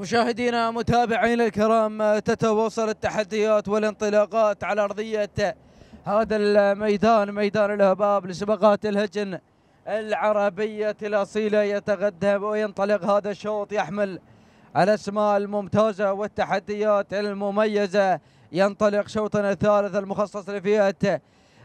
مشاهدينا متابعينا الكرام تتواصل التحديات والانطلاقات على ارضيه هذا الميدان ميدان الهباب لسباقات الهجن العربيه الاصيله يتغدى وينطلق هذا الشوط يحمل الاسماء الممتازه والتحديات المميزه ينطلق شوطنا الثالث المخصص لفئه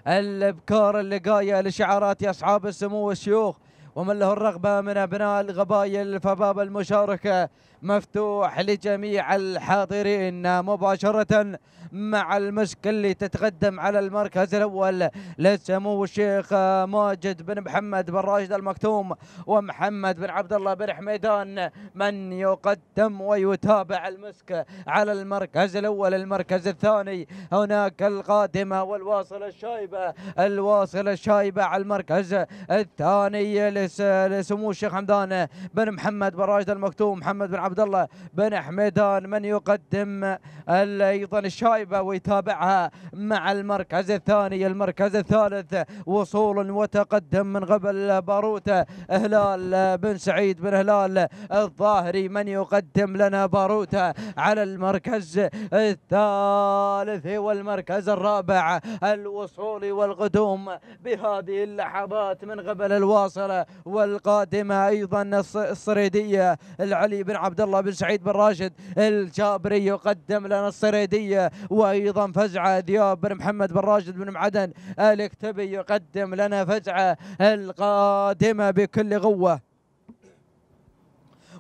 الابكار اللقايه لشعارات اصحاب السمو والشيوخ ومن له الرغبه من ابناء القبائل فباب المشاركه مفتوح لجميع الحاضرين مباشرة مع المسك اللي تتقدم على المركز الأول لسمو الشيخ ماجد بن محمد بن راشد المكتوم ومحمد بن عبد الله بن حميدان من يقدم ويتابع المسك على المركز الأول المركز الثاني هناك القادمة والواصل الشايبة الواصل الشايبة على المركز الثاني لسمو الشيخ حمدان بن محمد بن راشد المكتوم محمد بن عبد عبد الله بن حميدان من يقدم ايضا الشايبه ويتابعها مع المركز الثاني المركز الثالث وصول وتقدم من قبل باروت هلال بن سعيد بن هلال الظاهري من يقدم لنا باروت على المركز الثالث والمركز الرابع الوصول والقدوم بهذه اللحظات من قبل الواصلة والقادمة أيضا الصريدية العلي بن عبد عبد الله بن سعيد بن راشد الجابري يقدم لنا الصريديه وايضا فزعه ذياب بن محمد بن راشد بن معدن الكتبي يقدم لنا فزعه القادمه بكل قوه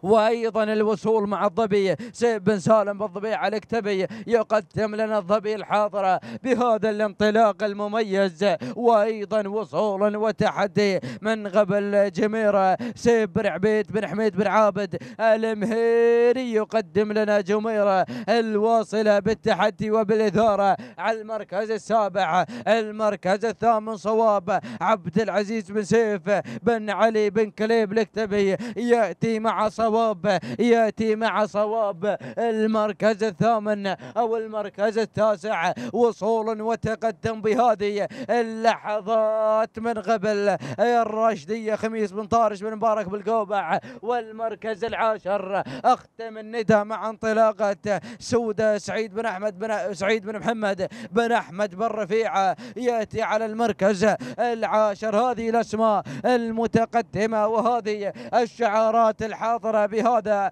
وايضا الوصول مع الظبي بن سالم بالظبي على كتبي يقدم لنا الظبي الحاضره بهذا الانطلاق المميز وايضا وصول وتحدي من قبل جميره سيب بن عبيد بن حميد بن عابد المهيري يقدم لنا جميره الواصله بالتحدي وبالاثاره على المركز السابع المركز الثامن صواب عبد العزيز بن سيف بن علي بن كليب الكتبي ياتي مع صواب صواب ياتي مع صواب المركز الثامن او المركز التاسع وصول وتقدم بهذه اللحظات من قبل الراشديه خميس بن طارش بن مبارك بالقوبع والمركز العاشر اختم الندى مع انطلاقه سوده سعيد بن احمد بن سعيد بن محمد بن احمد بن رفيعه ياتي على المركز العاشر هذه الاسماء المتقدمه وهذه الشعارات الحاضره الحاضرة بهذا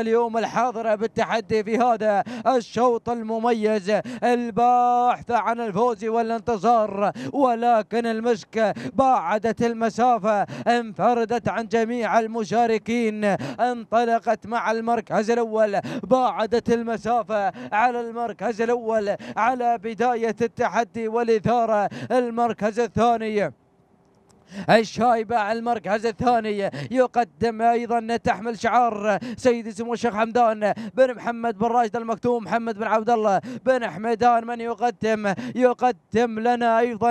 اليوم الحاضرة بالتحدي في هذا الشوط المميز الباحثة عن الفوز والانتصار ولكن المشك باعدت المسافة انفردت عن جميع المشاركين انطلقت مع المركز الأول باعدت المسافة على المركز الأول على بداية التحدي والإثارة المركز الثاني الشايبة على المركز الثاني يقدم أيضا تحمل شعار سيدي سمو الشيخ حمدان بن محمد بن راشد المكتوم محمد بن عبد الله بن حمدان من يقدم يقدم لنا أيضا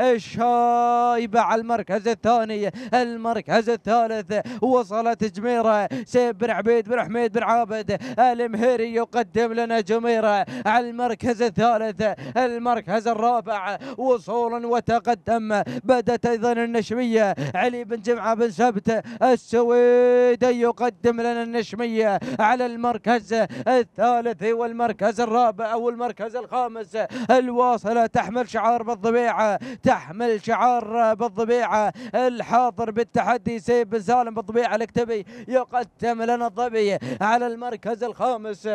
الشايبة على المركز الثاني المركز الثالث وصلت جميرة سيد بن عبيد بن حميد بن عابد المهيري يقدم لنا جميرة على المركز الثالث المركز الرابع وصولا وتقدم بدت أيضا النشمية إيه. علي بن جمعة بن ثابت السويدي يقدم لنا النشمية على المركز الثالث والمركز الرابع أو المركز الخامس الواصلة تحمل شعار بالضبيعة تحمل شعار بالضبيعة الحاضر بالتحدي سيف بن سالم بالضبيعة الاكتبي يقدم لنا الضبي على المركز الخامس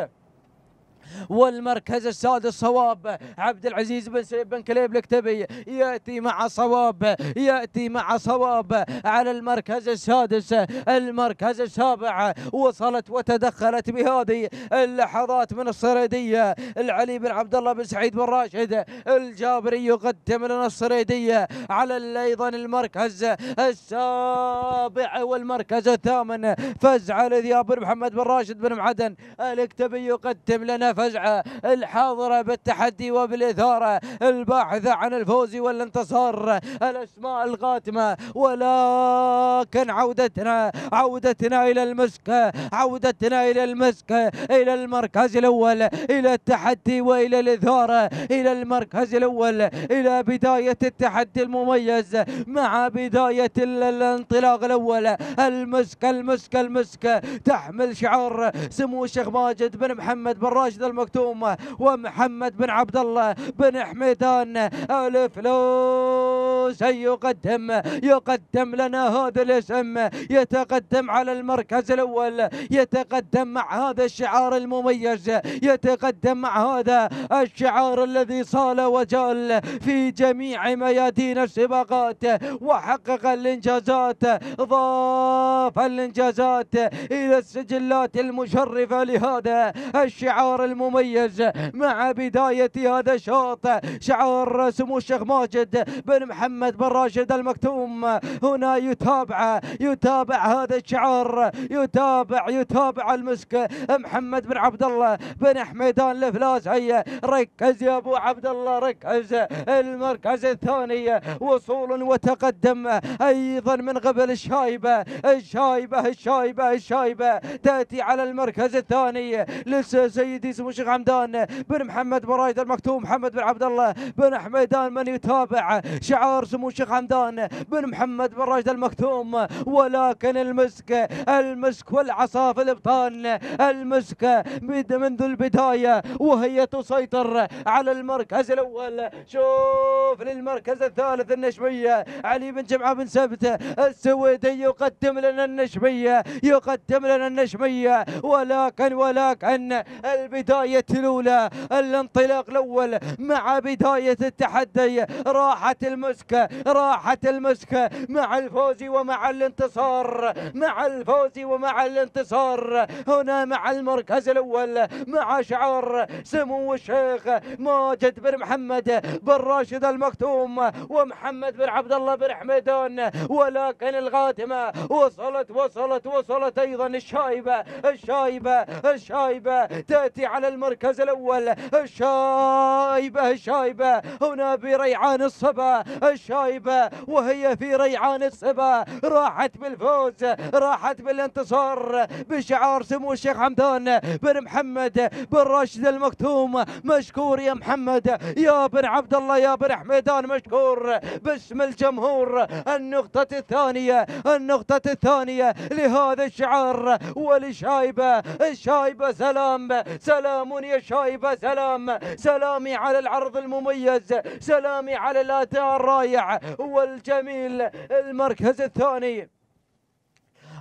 والمركز السادس صواب عبد العزيز بن سليم بن كليب الكتبي ياتي مع صواب ياتي مع صواب على المركز السادس المركز السابع وصلت وتدخلت بهذه اللحظات من الصريديه العلي بن عبد الله بن سعيد بن راشد الجابري يقدم لنا الصريديه على ايضا المركز السابع والمركز الثامن فزع لذياب محمد بن راشد بن معدن الكتبي يقدم لنا فزعة الحاضرة بالتحدي وبالإثارة الباحثة عن الفوز والانتصار الأسماء القاتمة ولكن عودتنا عودتنا إلى المسك عودتنا إلى المسك إلى المركز الأول إلى التحدي وإلى الإثارة إلى المركز الأول إلى بداية التحدي المميز مع بداية الانطلاق الأول المسك المسك المسك تحمل شعار سمو الشيخ ماجد بن محمد بن راشد راشد المكتوم ومحمد بن عبد الله بن حميدان الفلوس يقدم يقدم لنا هذا الاسم يتقدم على المركز الاول يتقدم مع هذا الشعار المميز يتقدم مع هذا الشعار الذي صال وجال في جميع ميادين السباقات وحقق الانجازات ضاف الانجازات الى السجلات المشرفه لهذا الشعار المميز مع بداية هذا الشوط شعار سمو الشيخ ماجد بن محمد بن راشد المكتوم هنا يتابع يتابع هذا الشعار يتابع يتابع المسك محمد بن عبد الله بن حميدان هيا ركز يا ابو عبد الله ركز المركز الثاني وصول وتقدم ايضا من قبل الشايبه الشايبه الشايبه الشايبه تاتي على المركز الثاني لسه سيدي شيخ حمدان بن محمد برايد المكتوم محمد بن عبد الله بن حميدان من يتابع شعار سمو الشيخ حمدان بن محمد بن راشد المكتوم ولكن المسك المسك والعصا في الابطال المسك منذ البدايه وهي تسيطر على المركز الاول شوف للمركز الثالث النشبيه علي بن جمعه بن سبت السويدي يقدم لنا النشبيه يقدم لنا النشبيه ولكن ولكن البدايه البداية الأولى الانطلاق الأول مع بداية التحدي راحت المسكة راحت المسكة مع الفوز ومع الانتصار مع الفوز ومع الانتصار هنا مع المركز الأول مع شعار سمو الشيخ ماجد بن محمد بن راشد المكتوم ومحمد بن عبد الله بن حميدان ولكن الغاتمة وصلت وصلت وصلت أيضا الشايبة الشايبة الشايبة تأتي على على المركز الأول شايبة شايبة هنا بريعان الصبا شايبة وهي في ريعان الصبا راحت بالفوز راحت بالانتصار بشعار سمو الشيخ حمدان بن محمد بن راشد المكتوم مشكور يا محمد يا بن عبد الله يا بن حميدان مشكور باسم الجمهور النقطة الثانية النقطة الثانية لهذا الشعار ولشايبة شايبة سلام سلام سلام يا شايبة سلام سلامي على العرض المميز سلامي على الأداء الرائع والجميل المركز الثاني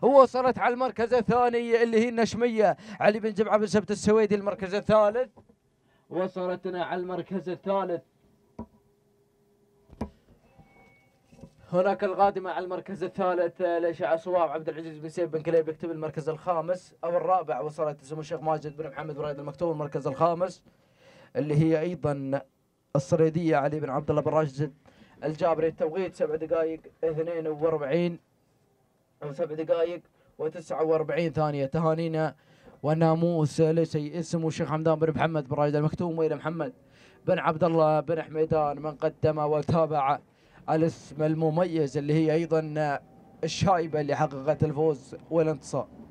وصلت على المركز الثاني اللي هي النشمية علي بن جمعة بن سبت السويدي المركز الثالث وصلتنا على المركز الثالث هناك القادمة على المركز الثالث الأشعة صواب عبد العزيز بن سيف بن كليب يكتب المركز الخامس أو الرابع وصلت سمو الشيخ ماجد بن محمد بن رايد المكتوم المركز الخامس اللي هي أيضا الصريدية علي بن عبد الله بن راشد الجابري التوقيت سبع دقائق 42 أو سبع دقائق و49 ثانية تهانينا وناموس ليس اسم الشيخ حمدان بن محمد بن رايد المكتوم وإلى محمد بن عبد الله بن حميدان من قدم وتابع الاسم المميز اللي هي ايضا الشايبه اللي حققت الفوز والانتصار